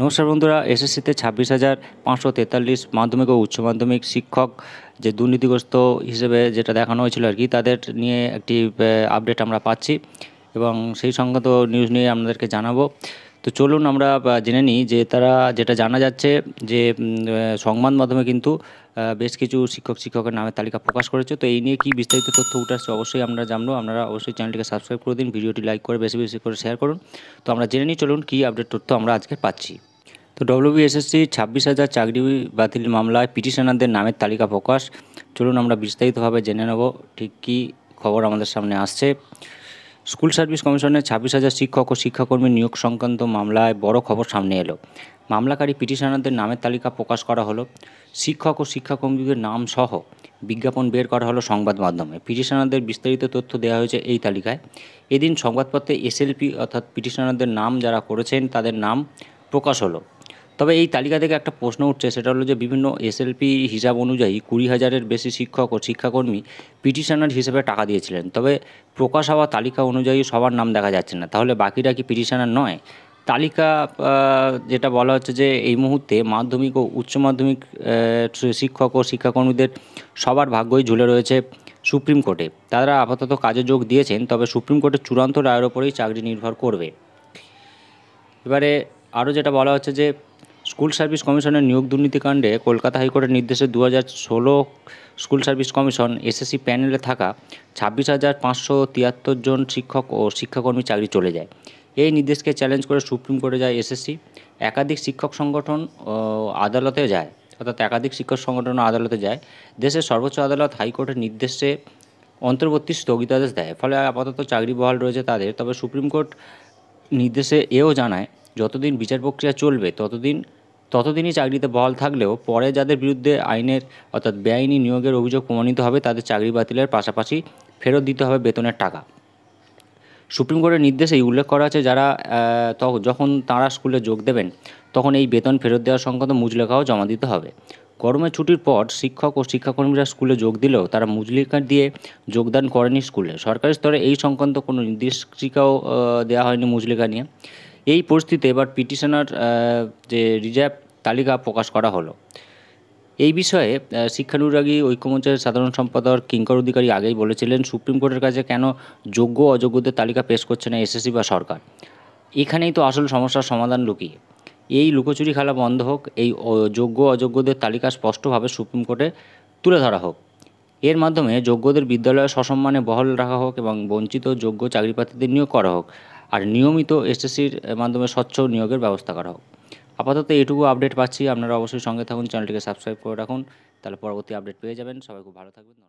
নমস্কার বন্ধুরা এসএসসিতে ছাব্বিশ হাজার পাঁচশো তেতাল্লিশ মাধ্যমিক ও উচ্চ মাধ্যমিক শিক্ষক যে দুর্নীতিগ্রস্ত হিসেবে যেটা দেখানো হয়েছিল আর কি তাদের নিয়ে একটি আপডেট আমরা পাচ্ছি এবং সেই সংক্রান্ত নিউজ নিয়ে আপনাদেরকে জানাবো তো চলুন আমরা জেনে নিই যে তারা যেটা জানা যাচ্ছে যে সংবাদ মাধ্যমে কিন্তু বেশ কিছু শিক্ষক শিক্ষকের নামের তালিকা প্রকাশ করেছে তো এই নিয়ে কি বিস্তারিত তথ্য উঠে আসছে অবশ্যই আমরা জানবো আপনারা অবশ্যই চ্যানেলটিকে সাবস্ক্রাইব করে দিন ভিডিওটি লাইক করে বেশি বেশি করে শেয়ার করুন তো আমরা জেনে নিই চলুন কী আপডেট তথ্য আমরা আজকে পাচ্ছি তো ডব্লিউবিএসএসসি ছাব্বিশ হাজার চাকরি বাতিল মামলায় পিটিশনারদের নামের তালিকা প্রকাশ চলুন আমরা বিস্তারিতভাবে জেনে নেব ঠিক কী খবর আমাদের সামনে আসছে স্কুল সার্ভিস কমিশনের ছাব্বিশ হাজার শিক্ষক ও শিক্ষাকর্মী নিয়োগ সংক্রান্ত মামলায় বড় খবর সামনে এলো মামলাকারী পিটিশনারদের নামের তালিকা প্রকাশ করা হলো শিক্ষক ও শিক্ষাকর্মীদের নাম সহ বিজ্ঞাপন বের করা হলো সংবাদ মাধ্যমে পিটিশনারদের বিস্তারিত তথ্য দেওয়া হয়েছে এই তালিকায় এদিন সংবাদপত্রে এসএলপি অর্থাৎ পিটিশনারদের নাম যারা করেছেন তাদের নাম প্রকাশ হলো তবে এই তালিকা থেকে একটা প্রশ্ন উঠছে সেটা হলো যে বিভিন্ন এসএলপি হিসাব অনুযায়ী কুড়ি হাজারের বেশি শিক্ষক ও শিক্ষাকর্মী পিটিশনার হিসেবে টাকা দিয়েছিলেন তবে প্রকাশ হওয়া তালিকা অনুযায়ী সবার নাম দেখা যাচ্ছে না তাহলে বাকিরা কি পিটিশনার নয় তালিকা যেটা বলা হচ্ছে যে এই মুহূর্তে মাধ্যমিক ও উচ্চ মাধ্যমিক শিক্ষক ও শিক্ষাকর্মীদের সবার ভাগ্যই ঝুলে রয়েছে সুপ্রিম কোর্টে তারা আপাতত কাজে যোগ দিয়েছেন তবে সুপ্রিম কোর্টের চূড়ান্ত রায়ের ওপরেই চাকরি নির্ভর করবে এবারে আরও যেটা বলা হচ্ছে যে স্কুল সার্ভিস কমিশনের নিয়োগ দুর্নীতিকাণ্ডে কলকাতা হাইকোর্টের নির্দেশে দু স্কুল সার্ভিস কমিশন এসএসসি প্যানেলে থাকা ছাব্বিশ হাজার পাঁচশো তিয়াত্তর জন শিক্ষক ও শিক্ষাকর্মী চাকরি চলে যায় এই নির্দেশকে চ্যালেঞ্জ করে সুপ্রিম কোর্টে যায় এসএসসি একাধিক শিক্ষক সংগঠন আদালতে যায় অর্থাৎ একাধিক শিক্ষক সংগঠন আদালতে যায় দেশের সর্বোচ্চ আদালত হাইকোর্টের নির্দেশে অন্তর্বর্তী স্থগিতাদেশ দেয় ফলে আপাতত চাকরি বহাল রয়েছে তাদের তবে সুপ্রিম কোর্ট নির্দেশে এও জানায় যতদিন বিচার প্রক্রিয়া চলবে ততদিন ততদিনই চাকরিতে বহাল থাকলেও পরে যাদের বিরুদ্ধে আইনের অর্থাৎ বেআইনি নিয়োগের অভিযোগ প্রমাণিত হবে তাদের চাকরি বাতিলের পাশাপাশি ফেরত দিতে হবে বেতনের টাকা সুপ্রিম কোর্টের নির্দেশেই উল্লেখ করা আছে যারা যখন তাঁরা স্কুলে যোগ দেবেন তখন এই বেতন ফেরত দেওয়া সংক্রান্ত মুজলেখাও জমা দিতে হবে গরমের ছুটির পর শিক্ষক ও শিক্ষাকর্মীরা স্কুলে যোগ দিলেও তারা মুজলিকা দিয়ে যোগদান করেনি স্কুলে সরকারি স্তরে এই সংক্রান্ত কোনো নির্দেশিকাও দেওয়া হয়নি মুজলিকা নিয়ে এই পরিস্থিতিতে এবার পিটিশনার যে রিজার্ভ তালিকা প্রকাশ করা হলো এই বিষয়ে শিক্ষানুরাগী ঐক্যমঞ্চের সাধারণ সম্পাদক কিঙ্কর অধিকারী আগেই বলেছিলেন সুপ্রিম কোর্টের কাছে কেন যোগ্য অযোগ্যদের তালিকা পেশ করছে না এসএসসি বা সরকার এখানেই তো আসল সমস্যার সমাধান লুকিয়ে এই লুকোচুরি খেলা বন্ধ হোক এই যোগ্য অযোগ্যদের তালিকা স্পষ্টভাবে সুপ্রিম কোর্টে তুলে ধরা হোক এর মাধ্যমে যোগ্যদের বিদ্যালয়ে সসম্মানে বহাল রাখা হোক এবং বঞ্চিত যোগ্য চাকরিপ্রার্থীদের নিয়োগ করা হোক আর নিয়মিত এসএসসির মাধ্যমে স্বচ্ছ নিয়োগের ব্যবস্থা করা হোক আপাতত এইটুকু আপডেট পাচ্ছি আপনারা অবশ্যই সঙ্গে থাকুন চ্যানেলটিকে সাবস্ক্রাইব করে রাখুন তাহলে পরবর্তী আপডেট পেয়ে যাবেন সবাই খুব ভালো থাকবেন